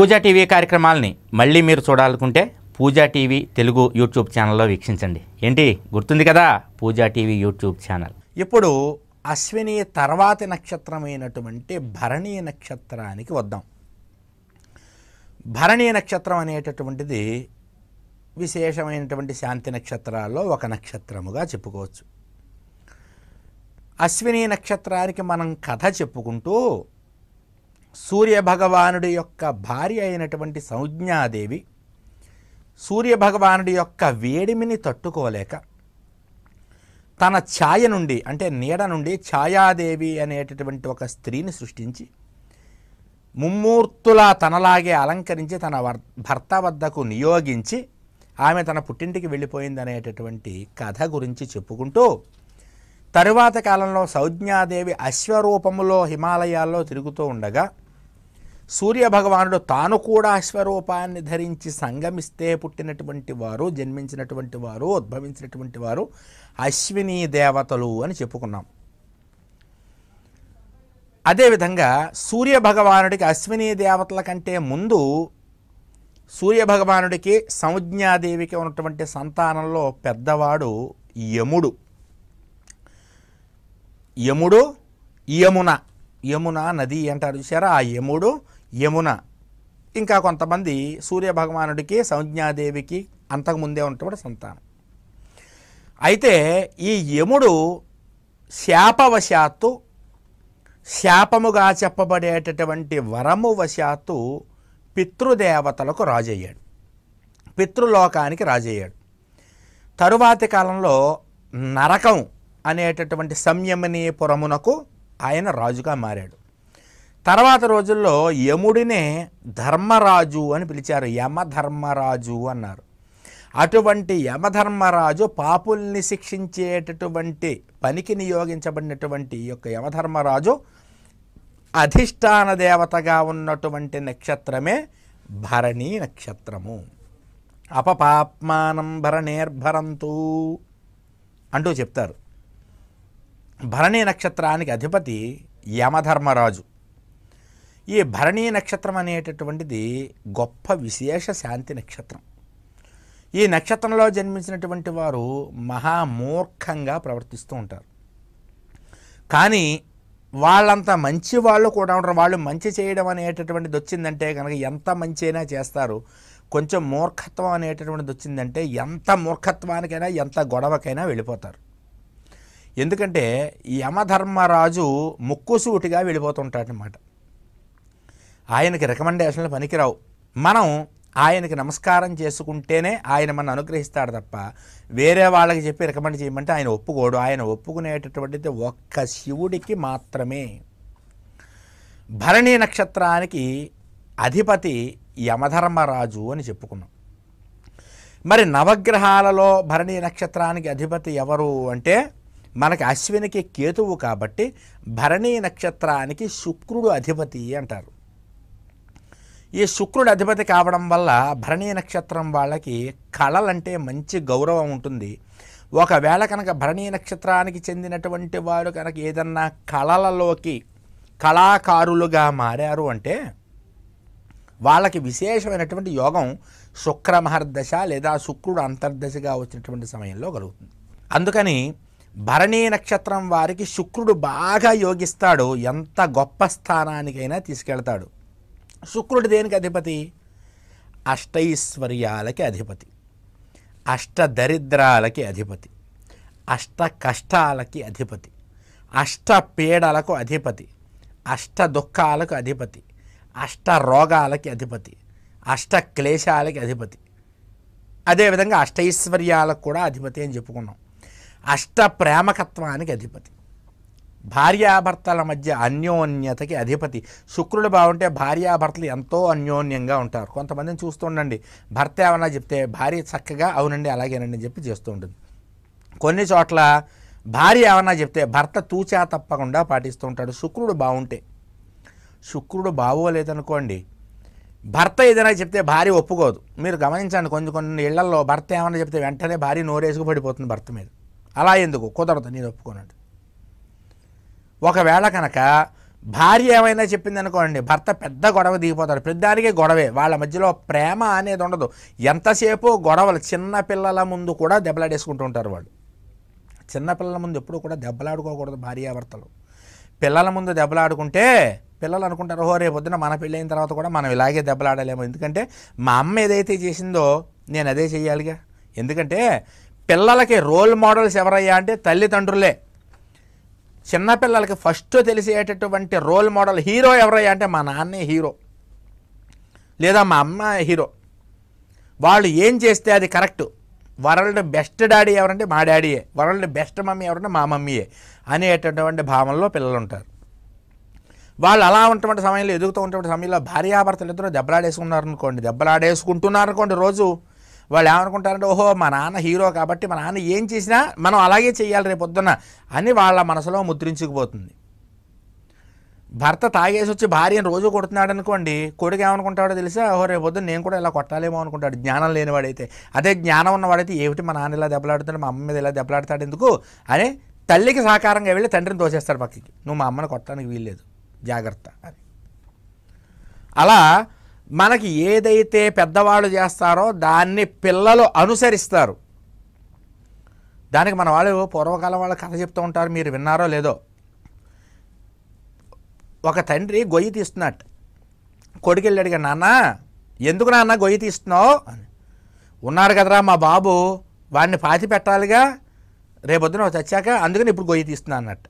పూజా TV కార్యక్రమాలని మళ్ళీ మీరు చూడాలనుకుంటే పూజా టీవీ తెలుగు యూట్యూబ్ ఛానల్లో వీక్షించండి ఏంటి గుర్తుంది కదా పూజా టీవీ యూట్యూబ్ ఛానల్ ఇప్పుడు అశ్విని తర్వాతి నక్షత్రమైనటువంటి భరణీ నక్షత్రానికి వద్దాం భరణీ నక్షత్రం అనేటటువంటిది విశేషమైనటువంటి శాంతి నక్షత్రాల్లో ఒక నక్షత్రముగా చెప్పుకోవచ్చు అశ్విని నక్షత్రానికి మనం కథ చెప్పుకుంటూ సూర్యభగవానుడి యొక్క భార్య అయినటువంటి సంజ్ఞాదేవి సూర్యభగవానుడి యొక్క వేడిమిని తట్టుకోలేక తన ఛాయ నుండి అంటే నీడ నుండి ఛాయాదేవి అనేటటువంటి ఒక స్త్రీని సృష్టించి ముమ్మూర్తులా తనలాగే అలంకరించి తన భర్త వద్దకు నియోగించి ఆమె తన పుట్టింటికి వెళ్ళిపోయిందనేటటువంటి కథ గురించి చెప్పుకుంటూ తరువాత కాలంలో సౌజ్ఞాదేవి అశ్వరూపములో హిమాలయాల్లో తిరుగుతూ ఉండగా సూర్యభగవానుడు తాను కూడా అశ్వరూపాన్ని ధరించి సంగమిస్తే పుట్టినటువంటి వారు జన్మించినటువంటి వారు ఉద్భవించినటువంటి వారు అశ్విని దేవతలు అని చెప్పుకున్నాం అదేవిధంగా సూర్యభగవానుడికి అశ్విని దేవతల కంటే ముందు సూర్యభగవానుడికి సంజ్ఞాదేవికి ఉన్నటువంటి సంతానంలో పెద్దవాడు యముడు యముడు యమున యమున నది అంటారు చూసారా ఆ యముడు యమున ఇంకా కొంతమంది సూర్య భగవానుడికి సంజ్ఞాదేవికి అంతకుముందే ఉన్నటువంటి సంతానం అయితే ఈ యముడు శాపవశాత్తు శాపముగా చెప్పబడేటటువంటి వరము వశాత్తు పితృదేవతలకు రాజయ్యాడు పితృలోకానికి రాజయ్యాడు తరువాతి కాలంలో నరకం అనేటటువంటి సంయమనీపురమునకు ఆయన రాజుగా మారాడు తర్వాత రోజుల్లో యముడినే ధర్మరాజు అని పిలిచారు యమధర్మరాజు అన్నారు అటువంటి యమధర్మరాజు పాపుల్ని శిక్షించేటటువంటి పనికి నియోగించబడినటువంటి యొక్క యమధర్మరాజు అధిష్టాన దేవతగా ఉన్నటువంటి నక్షత్రమే భరణి నక్షత్రము అపపాప్మానం భరణేర్భరంతు అంటూ చెప్తారు భరణి నక్షత్రానికి అధిపతి యమధర్మరాజు ఈ భరణీ నక్షత్రం అనేటటువంటిది గొప్ప విశేష శాంతి నక్షత్రం ఈ నక్షత్రంలో జన్మించినటువంటి వారు మహామూర్ఖంగా ప్రవర్తిస్తూ ఉంటారు కానీ వాళ్ళంత మంచి వాళ్ళు కూడా ఉండరు వాళ్ళు మంచి చేయడం అనేటటువంటిది వచ్చిందంటే కనుక ఎంత మంచి అయినా చేస్తారు కొంచెం మూర్ఖత్వం అనేటటువంటిది వచ్చిందంటే ఎంత మూర్ఖత్వానికైనా ఎంత గొడవకైనా వెళ్ళిపోతారు ఎందుకంటే యమధర్మరాజు ముక్కుసూటిగా వెళ్ళిపోతుంటాడనమాట ఆయనకి రికమెండేషన్లు పనికిరావు మనం ఆయనకి నమస్కారం చేసుకుంటేనే ఆయన మన అనుగ్రహిస్తాడు తప్ప వేరే వాళ్ళకి చెప్పి రికమెండ్ చేయమంటే ఆయన ఒప్పుకోడు ఆయన ఒప్పుకునేటటువంటిది ఒక్క శివుడికి మాత్రమే భరణీ నక్షత్రానికి అధిపతి యమధర్మరాజు అని చెప్పుకున్నాం మరి నవగ్రహాలలో భరణీ నక్షత్రానికి అధిపతి ఎవరు అంటే మనకి అశ్వినికి కేతువు కాబట్టి భరణీ నక్షత్రానికి శుక్రుడు అధిపతి అంటారు ఈ శుక్రుడు అధిపతి కావడం వల్ల భరణీ నక్షత్రం వాళ్ళకి కళలంటే మంచి గౌరవం ఉంటుంది ఒకవేళ కనుక భరణీ నక్షత్రానికి చెందినటువంటి వారు కనుక ఏదన్నా కళలలోకి కళాకారులుగా మారారు అంటే వాళ్ళకి విశేషమైనటువంటి యోగం శుక్ర మహర్దశ లేదా శుక్రుడు అంతర్దశగా వచ్చినటువంటి సమయంలో కలుగుతుంది అందుకని భరణీ నక్షత్రం వారికి శుక్రుడు బాగా యోగిస్తాడు ఎంత గొప్ప స్థానానికైనా తీసుకెళ్తాడు శుక్రుడు దేనికి అధిపతి అష్టైశ్వర్యాలకి అధిపతి అష్ట దరిద్రాలకి అధిపతి అష్ట కష్టాలకి అధిపతి అష్ట పీడలకు అధిపతి అష్ట దుఃఖాలకు అధిపతి అష్ట రోగాలకి అధిపతి అష్ట క్లేశాలకి అధిపతి అదేవిధంగా అష్టైశ్వర్యాలకు కూడా అధిపతి అని చెప్పుకున్నాం అష్ట ప్రేమకత్వానికి అధిపతి భార్యాభర్తల మధ్య అన్యోన్యతకి అధిపతి శుక్రుడు బాగుంటే భార్యాభర్తలు ఎంతో అన్యోన్యంగా ఉంటారు కొంతమందిని చూస్తుండండి భర్త ఏమన్నా చెప్తే భార్య చక్కగా అవునండి అలాగేనండి చెప్పి చేస్తూ ఉంటుంది కొన్ని చోట్ల భార్య ఏమన్నా చెప్తే భర్త తూచా తప్పకుండా పాటిస్తూ ఉంటాడు శుక్రుడు బాగుంటే శుక్రుడు బాగోలేదనుకోండి భర్త ఏదైనా చెప్తే భార్య ఒప్పుకోదు మీరు గమనించండి కొన్ని కొన్ని ఇళ్లలో భర్త ఏమన్నా చెప్తే వెంటనే భార్య నోరేసుకు పడిపోతుంది భర్త మీద అలా ఎందుకు కుదరదు నేను ఒప్పుకోనండి ఒకవేళ కనుక భార్య ఏమైనా చెప్పింది అనుకోండి భర్త పెద్ద గొడవ దిగిపోతాడు పెద్దానికే గొడవే వాళ్ళ మధ్యలో ప్రేమ అనేది ఉండదు ఎంతసేపు గొడవలు చిన్న పిల్లల ముందు కూడా దెబ్బలాడేసుకుంటూ ఉంటారు వాళ్ళు చిన్నపిల్లల ముందు ఎప్పుడు కూడా దెబ్బలాడుకోకూడదు భార్యాభర్తలు పిల్లల ముందు దెబ్బలాడుకుంటే పిల్లలు అనుకుంటారు ఓ రేపు పొద్దున మన పెళ్ళైన తర్వాత కూడా మనం ఇలాగే దెబ్బలాడలేము ఎందుకంటే మా అమ్మ ఏదైతే చేసిందో నేను అదే చేయాలిగా ఎందుకంటే పిల్లలకి రోల్ మోడల్స్ ఎవరయ్యా అంటే తల్లిదండ్రులే చిన్నపిల్లలకి ఫస్ట్ తెలిసేటటువంటి రోల్ మోడల్ హీరో ఎవరయ్యా అంటే మా నాన్నే హీరో లేదా మా అమ్మ హీరో వాళ్ళు ఏం చేస్తే అది కరెక్ట్ వరల్డ్ బెస్ట్ డాడీ ఎవరంటే మా డాడీయే వరల్డ్ బెస్ట్ మమ్మీ ఎవరంటే మా మమ్మీయే అనేటటువంటి భావనలో పిల్లలు ఉంటారు వాళ్ళు అలా ఉన్నటువంటి సమయంలో ఎదుగుతూ ఉన్నటువంటి సమయంలో భార్యాభర్తలు ఇద్దరు దెబ్బలాడేసుకున్నారనుకోండి దెబ్బలాడేసుకుంటున్నారనుకోండి రోజు వాళ్ళు ఏమనుకుంటారంటే ఓహో మా నాన్న హీరో కాబట్టి మా నాన్న ఏం చేసినా మనం అలాగే చేయాలి రేపు పొద్దున్న అని వాళ్ళ మనసులో ముద్రించుకుపోతుంది భర్త తాగేసి వచ్చి భార్యను రోజు కొడుతున్నాడు అనుకోండి కొడుకు ఏమనుకుంటాడో తెలిసా రేపు పొద్దున్న నేను కూడా ఇలా కొట్టాలేమో అనుకుంటాడు జ్ఞానం లేనివాడైతే అదే జ్ఞానం ఉన్నవాడైతే ఏమిటి మా నాన్న ఇలా దెబ్బలాడుతాడు మా అమ్మ మీద ఇలా దెబ్బలాడతాడు ఎందుకు అని తల్లికి సహకారంగా వెళ్ళి తండ్రిని తోసేస్తాడు పక్కకి నువ్వు మా అమ్మని కొట్టడానికి వీల్లేదు జాగ్రత్త అని అలా మనకి ఏదైతే పెద్దవాళ్ళు చేస్తారో దాన్ని పిల్లలు అనుసరిస్తారు దానికి మన వాళ్ళు పూర్వకాలం వాళ్ళు కథ చెప్తూ ఉంటారు మీరు విన్నారో లేదో ఒక తండ్రి గొయ్యి తీస్తున్నట్టు కొడుకు వెళ్ళి అడిగా నాన్న ఎందుకు నాన్న గొయ్యి తీస్తున్నావు అని ఉన్నారు కదరా మా బాబు వాడిని పాతి పెట్టాలిగా రేపొద్దున తెచ్చాక అందుకని ఇప్పుడు గొయ్యి తీస్తున్నా అన్నట్టు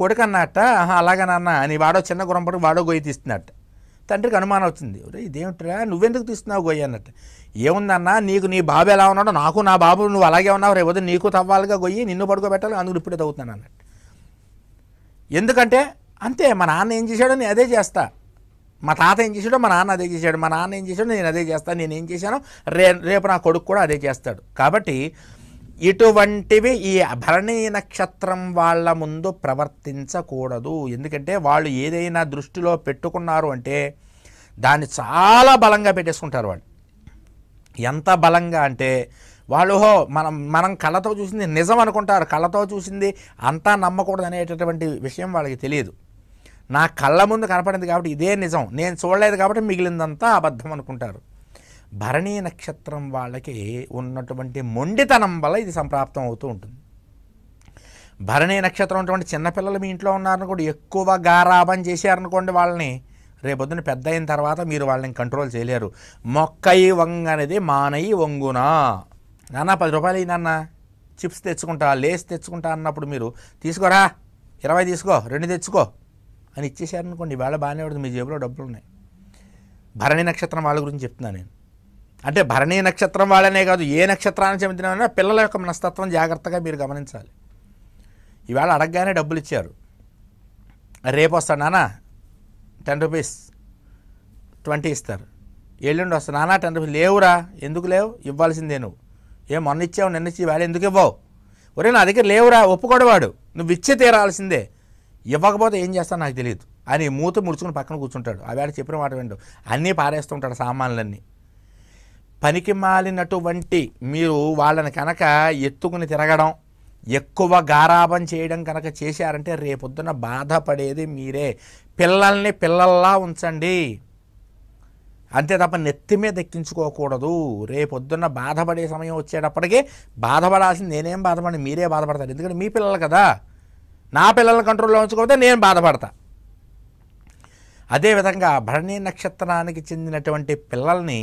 కొడుకు అన్నట్ట అలాగే నాన్న అని వాడో చిన్న గురంపడు వాడో గొయ్యి తీస్తున్నట్టు తండ్రికి అనుమానం వచ్చింది ఇదేమిట్రా నువ్వెందుకు తీస్తున్నావు గొయ్యి అన్నట్టు ఏముందన్నా నీకు నీ బాబు ఎలా ఉన్నాడో నాకు నా బాబు నువ్వు అలాగే ఉన్నావు రేపు నీకు తవ్వాలిగా గొయ్యి నిన్ను పడుకోబెట్టాలి అందుకు ఇప్పుడే తవ్వుతున్నాను అన్నట్టు ఎందుకంటే అంతే మా నాన్న ఏం చేశాడో నేను అదే చేస్తా మా తాత ఏం చేశాడో మా నాన్న అదే చేశాడు మా నాన్న ఏం చేశాడో నేను అదే చేస్తాను నేను ఏం చేశానో రే రేపు నా కొడుకు కూడా అదే చేస్తాడు కాబట్టి ఇటువంటివి ఈ భరణీ నక్షత్రం వాళ్ళ ముందు ప్రవర్తించకూడదు ఎందుకంటే వాళ్ళు ఏదైనా దృష్టిలో పెట్టుకున్నారు అంటే దాన్ని చాలా బలంగా పెట్టేసుకుంటారు వాళ్ళు ఎంత బలంగా అంటే వాళ్ళు హో మనం మనం కళ్ళతో చూసింది నిజం అనుకుంటారు కళ్ళతో చూసింది అంతా నమ్మకూడదు అనేటటువంటి విషయం వాళ్ళకి తెలియదు నా కళ్ళ ముందు కనపడింది కాబట్టి ఇదే నిజం నేను చూడలేదు కాబట్టి మిగిలిందంతా అబద్ధం అనుకుంటారు భరణీ నక్షత్రం వాళ్ళకి ఉన్నటువంటి మొండితనం వల్ల ఇది సంప్రాప్తం అవుతూ ఉంటుంది భరణీ నక్షత్రం ఉన్నటువంటి చిన్నపిల్లలు మీ ఇంట్లో కూడా ఎక్కువ గారాబం చేశారనుకోండి వాళ్ళని రేపొద్దున పెద్ద అయిన తర్వాత మీరు వాళ్ళని కంట్రోల్ చేయలేరు మొక్కయి వంగ అనేది మానయి వంగునా నాన్న పది రూపాయలు నాన్న చిప్స్ తెచ్చుకుంటా లేస్ తెచ్చుకుంటా అన్నప్పుడు మీరు తీసుకోరా ఇరవై తీసుకో రెండు తెచ్చుకో అని ఇచ్చేసారనుకోండి ఇవాళ బాగానే పడుతుంది మీ జేబులో డబ్బులు ఉన్నాయి భరణి నక్షత్రం వాళ్ళ గురించి చెప్తున్నాను నేను అంటే భరణీ నక్షత్రం వాళ్ళనే కాదు ఏ నక్షత్రాన్ని చెందిన పిల్లల యొక్క మనస్తత్వం జాగ్రత్తగా మీరు గమనించాలి ఈవేళ అడగగానే డబ్బులు ఇచ్చారు రేపు వస్తాను నానా టెన్ రూపీస్ ట్వంటీ ఇస్తారు ఎల్లుండి వస్తాను నానా టెన్ రూపీస్ లేవురా ఎందుకు లేవు ఇవ్వాల్సిందే నువ్వు ఏ మొన్న ఇచ్చావు నిన్న ఇచ్చి వేళ ఎందుకు ఇవ్వవు ఒరే నా దగ్గర లేవురా ఒప్పుకోడవాడు నువ్వు ఇచ్చే తీరాల్సిందే ఇవ్వకపోతే ఏం చేస్తాను నాకు తెలియదు అని మూత ముడుచుకుని పక్కన కూర్చుంటాడు ఆ వేళ చెప్పిన మాట విండు అన్నీ పారేస్తుంటాడు సామాన్లన్నీ పనికి మాలినటువంటి మీరు వాళ్ళని కనుక ఎత్తుకుని తిరగడం ఎక్కువ గారాభం చేయడం కనుక చేశారంటే రేపొద్దున బాధపడేది మీరే పిల్లల్ని పిల్లల్లా ఉంచండి అంతే తప్ప నెత్తి మీద ఎక్కించుకోకూడదు రేపొద్దున్న బాధపడే సమయం వచ్చేటప్పటికీ బాధపడాల్సింది నేనేం బాధపడి మీరే బాధపడతారు ఎందుకంటే మీ పిల్లలు కదా నా పిల్లల కంట్రోల్లో ఉంచుకోకపోతే నేను బాధపడతా అదేవిధంగా భరణీ నక్షత్రానికి చెందినటువంటి పిల్లల్ని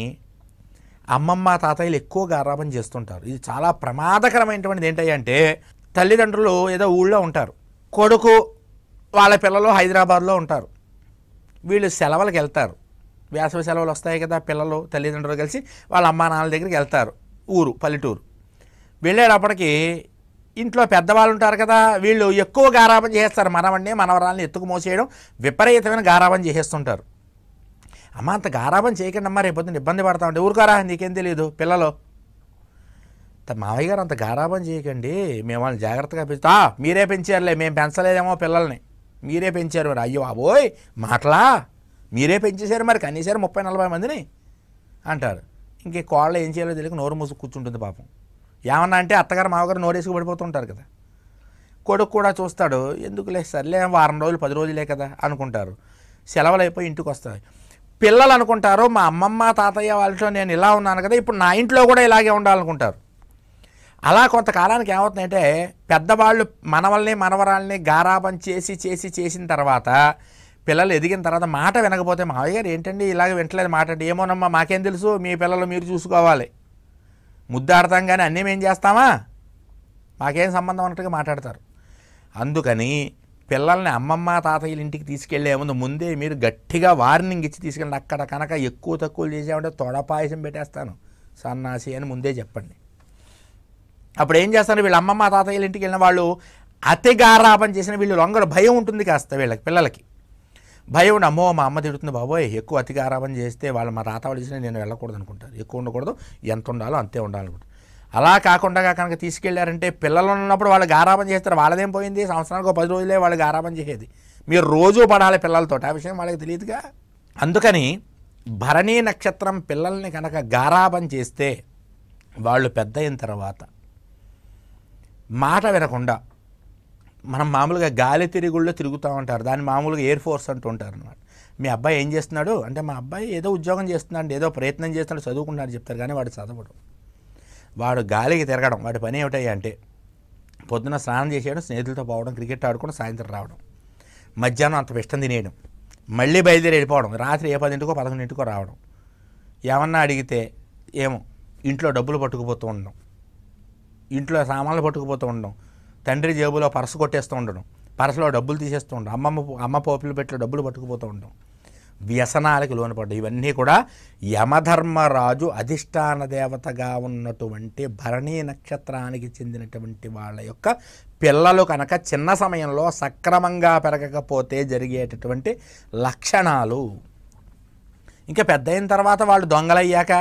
అమ్మమ్మ తాతయ్యలు ఎక్కువగా గారాబం చేస్తుంటారు ఇది చాలా ప్రమాదకరమైనటువంటిది ఏంటంటే తల్లిదండ్రులు ఏదో ఊళ్ళో ఉంటారు కొడుకు వాళ్ళ పిల్లలు హైదరాబాద్లో ఉంటారు వీళ్ళు సెలవులకు వెళ్తారు వేసవి సెలవులు వస్తాయి కదా పిల్లలు తల్లిదండ్రులు కలిసి వాళ్ళ అమ్మా నాన్నల దగ్గరికి వెళ్తారు ఊరు పల్లెటూరు వెళ్ళేటప్పటికి ఇంట్లో పెద్దవాళ్ళు ఉంటారు కదా వీళ్ళు ఎక్కువ గారాబం చేస్తారు మనవడిని మనవరాలని ఎత్తుకు మోసేయడం విపరీతమైన గారాబం చేసేస్తుంటారు అమ్మ అంత గారాబం చేయకండి అమ్మ రేపొద్దున ఇబ్బంది పడతామండి ఊరుకారా నీకేం తెలియదు పిల్లలు మావయ్య గారు అంత గారాబం చేయకండి మేము వాళ్ళని జాగ్రత్తగా పెంచుతా మీరే పెంచారులే మేము పెంచలేదేమో పిల్లల్ని మీరే పెంచారు మరి అయ్యో అబోయ్ మాటలా మీరే పెంచేశారు మరి కనీసారు ముప్పై నలభై మందిని అంటారు ఇంకే కోళ్ళ ఏం చేయాలో తెలియక నోరు మూసుకు కూర్చుంటుంది పాపం ఏమన్నా అంటే అత్తగారు మామగారు నోరేసుకు పడిపోతుంటారు కదా కొడుకు కూడా చూస్తాడు ఎందుకులే సర్లే వారం రోజులు పది రోజులే కదా అనుకుంటారు సెలవులు అయిపోయి ఇంటికి వస్తాయి పిల్లలు అనుకుంటారు మా అమ్మమ్మ తాతయ్య వాళ్ళతో నేను ఇలా ఉన్నాను కదా ఇప్పుడు నా ఇంట్లో కూడా ఇలాగే ఉండాలనుకుంటారు అలా కొంతకాలానికి ఏమవుతుందంటే పెద్దవాళ్ళు మనవల్ని మనవరాల్ని గారాబం చేసి చేసి చేసిన తర్వాత పిల్లలు ఎదిగిన తర్వాత మాట వినకపోతే మావయ్య గారు ఏంటండి ఇలాగ వింటలేదు మాట అంటే ఏమోనమ్మా మాకేం తెలుసు మీ పిల్లలు మీరు చూసుకోవాలి ముద్దాడతాం కానీ అన్నీ మేం చేస్తామా మాకేం సంబంధం ఉన్నట్టుగా మాట్లాడతారు అందుకని పిల్లల్ని అమ్మమ్మ తాతయ్యల ఇంటికి తీసుకెళ్లే ముందు ముందే మీరు గట్టిగా వార్నింగ్ ఇచ్చి తీసుకెళ్ళి అక్కడ కనుక ఎక్కువ తక్కువలు చేసామంటే తొడపాయసం పెట్టేస్తాను సన్నాసి అని ముందే చెప్పండి అప్పుడు ఏం చేస్తారు వీళ్ళ అమ్మమ్మ తాతయ్యల ఇంటికి వెళ్ళిన వాళ్ళు అతి గారాపం చేసిన వీళ్ళు లొంగరు భయం ఉంటుంది కాస్త వీళ్ళకి పిల్లలకి భయం అమ్మో మా అమ్మ తిడుతుంది బాబోయ్ ఎక్కువ అతిగారాపం చేస్తే వాళ్ళు మా తాత వాళ్ళు ఇచ్చినా నేను వెళ్ళకూడదు అనుకుంటారు ఎక్కువ ఉండకూడదు ఎంత ఉండాలో అంతే ఉండాలనుకుంటారు అలా కాకుండా కనుక తీసుకెళ్లారంటే పిల్లలు ఉన్నప్పుడు వాళ్ళు గారాపం చేస్తారు వాళ్ళదేం పోయింది సంవత్సరానికి పది రోజులే వాళ్ళు గారాపం చేసేది మీరు రోజూ పడాలి పిల్లలతో ఆ విషయం వాళ్ళకి తెలియదుగా అందుకని భరణీ నక్షత్రం పిల్లల్ని కనుక గారాపం చేస్తే వాళ్ళు పెద్ద అయిన తర్వాత మాట వినకుండా మనం మామూలుగా గాలి తిరుగుళ్ళో తిరుగుతూ ఉంటారు దాన్ని మామూలుగా ఎయిర్ ఫోర్స్ అంటూ ఉంటారు అనమాట మీ అబ్బాయి ఏం చేస్తున్నాడు అంటే మా అబ్బాయి ఏదో ఉద్యోగం చేస్తున్నాడు ఏదో ప్రయత్నం చేస్తున్నాడు చదువుకుంటున్నాడు చెప్తారు కానీ వాడు చదవడు వాడు గాలికి తిరగడం వాడి పని ఏమిటాయి అంటే పొద్దున స్నానం చేసేయడం స్నేహితులతో పోవడం క్రికెట్ ఆడుకోవడం సాయంత్రం రావడం మధ్యాహ్నం అంత ఇష్టం తినేయడం మళ్ళీ బయలుదేరి వెళ్ళిపోవడం రాత్రి ఏ పదింటికో పదకొండింటికో రావడం ఏమన్నా అడిగితే ఏమో ఇంట్లో డబ్బులు పట్టుకుపోతూ ఉండడం ఇంట్లో సామాన్లు పట్టుకుపోతూ ఉండడం తండ్రి జేబులో పర్సు కొట్టేస్తూ ఉండడం పర్సులో డబ్బులు తీసేస్తూ ఉండడం అమ్మమ్మ అమ్మ పోపులు పెట్టి డబ్బులు పట్టుకుపోతూ ఉండడం వ్యసనాలకు లోనపడ్డ ఇవన్నీ కూడా యమధర్మరాజు అధిష్టాన దేవతగా ఉన్నటువంటి భరణీ నక్షత్రానికి చెందినటువంటి వాళ్ళ యొక్క పిల్లలు కనుక చిన్న సమయంలో సక్రమంగా పెరగకపోతే జరిగేటటువంటి లక్షణాలు ఇంకా పెద్ద అయిన తర్వాత వాళ్ళు దొంగలయ్యాక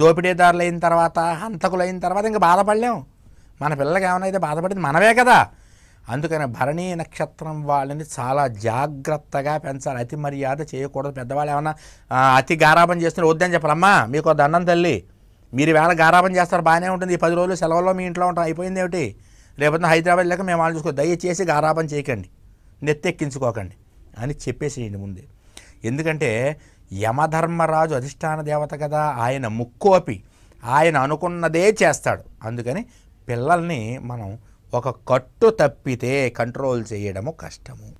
దోపిడీదారులు అయిన తర్వాత హంతకులైన తర్వాత ఇంకా బాధపడలేము మన పిల్లలకి ఏమైనా అయితే బాధపడింది మనమే కదా అందుకని భరణీ నక్షత్రం వాళ్ళని చాలా జాగ్రత్తగా పెంచాలి అతి మర్యాద చేయకూడదు పెద్దవాళ్ళు ఏమన్నా అతి గారాబం చేస్తున్నారు వద్దని చెప్పాలమ్మా మీకు దండం తల్లి మీరు వేళ గారాబం చేస్తారు బాగానే ఉంటుంది ఈ పది రోజులు సెలవుల్లో మీ ఇంట్లో ఉంటాం అయిపోయింది ఏమిటి రేపొద్దున హైదరాబాద్ లేక మేము వాళ్ళు చూసుకో దయచేసి గారాబం చేయకండి నెత్తెక్కించుకోకండి అని చెప్పేసేయండి ముందే ఎందుకంటే యమధర్మరాజు అధిష్టాన దేవత కదా ఆయన ముక్కోపి ఆయన అనుకున్నదే చేస్తాడు అందుకని పిల్లల్ని మనం ఒక కట్టు తప్పితే కంట్రోల్ చేయడము కష్టము